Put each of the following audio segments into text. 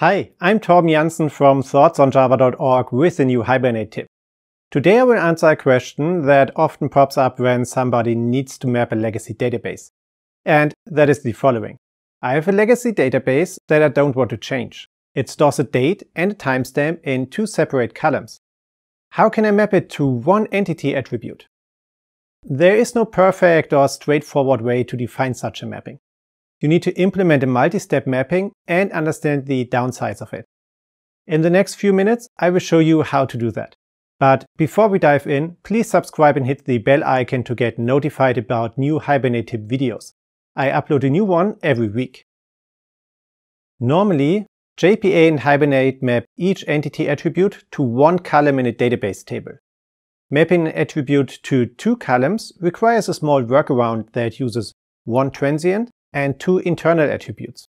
Hi, I'm Torben Janssen from thoughtsonjava.org with a new Hibernate tip. Today I will answer a question that often pops up when somebody needs to map a legacy database. And that is the following. I have a legacy database that I don't want to change. It stores a date and a timestamp in two separate columns. How can I map it to one entity attribute? There is no perfect or straightforward way to define such a mapping you need to implement a multi-step mapping and understand the downsides of it. In the next few minutes, I will show you how to do that. But before we dive in, please subscribe and hit the bell icon to get notified about new Hibernate tip videos. I upload a new one every week. Normally, JPA and Hibernate map each entity attribute to one column in a database table. Mapping an attribute to two columns requires a small workaround that uses one transient and two internal attributes.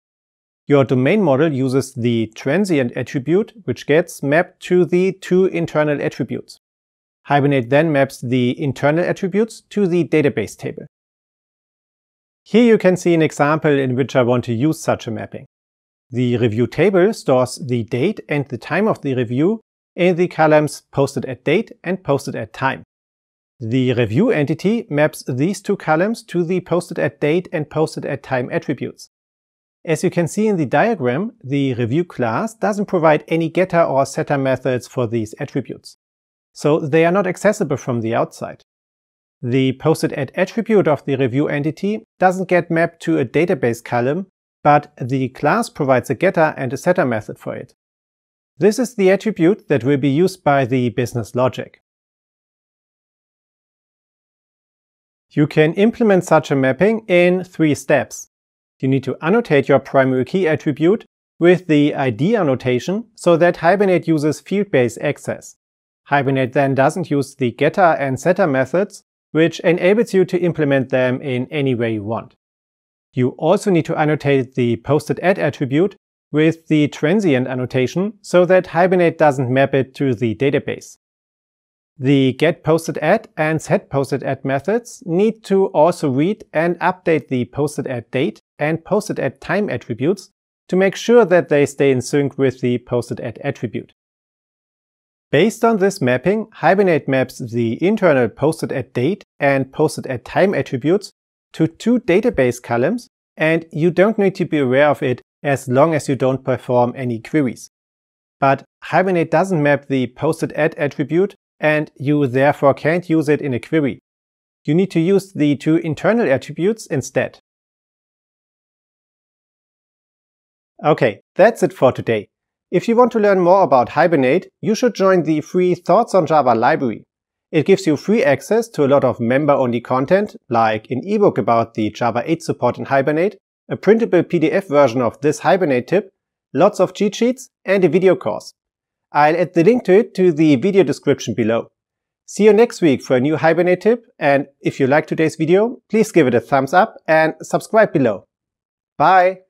Your domain model uses the transient attribute, which gets mapped to the two internal attributes. Hibernate then maps the internal attributes to the database table. Here you can see an example in which I want to use such a mapping. The review table stores the date and the time of the review in the columns posted at date and posted at time. The review entity maps these two columns to the posted at date and posted at time attributes. As you can see in the diagram, the review class doesn't provide any getter or setter methods for these attributes. So they are not accessible from the outside. The posted at attribute of the review entity doesn't get mapped to a database column, but the class provides a getter and a setter method for it. This is the attribute that will be used by the business logic. You can implement such a mapping in three steps. You need to annotate your primary key attribute with the ID annotation so that Hibernate uses field-based access. Hibernate then doesn't use the getter and setter methods, which enables you to implement them in any way you want. You also need to annotate the posted add attribute with the transient annotation so that Hibernate doesn't map it to the database. The getPostedAd and setPostedAd methods need to also read and update the postedAd date and postedAd time attributes to make sure that they stay in sync with the postedAd attribute. Based on this mapping, Hibernate maps the internal postedAd date and postedAd time attributes to two database columns, and you don't need to be aware of it as long as you don't perform any queries. But Hibernate doesn't map the postedAd attribute and you therefore can't use it in a query. You need to use the two internal attributes instead. Okay, that's it for today. If you want to learn more about Hibernate, you should join the free Thoughts on Java library. It gives you free access to a lot of member-only content, like an ebook about the Java 8 support in Hibernate, a printable PDF version of this Hibernate tip, lots of cheat sheets, and a video course. I'll add the link to it to the video description below. See you next week for a new Hibernate tip and if you like today's video, please give it a thumbs up and subscribe below. Bye!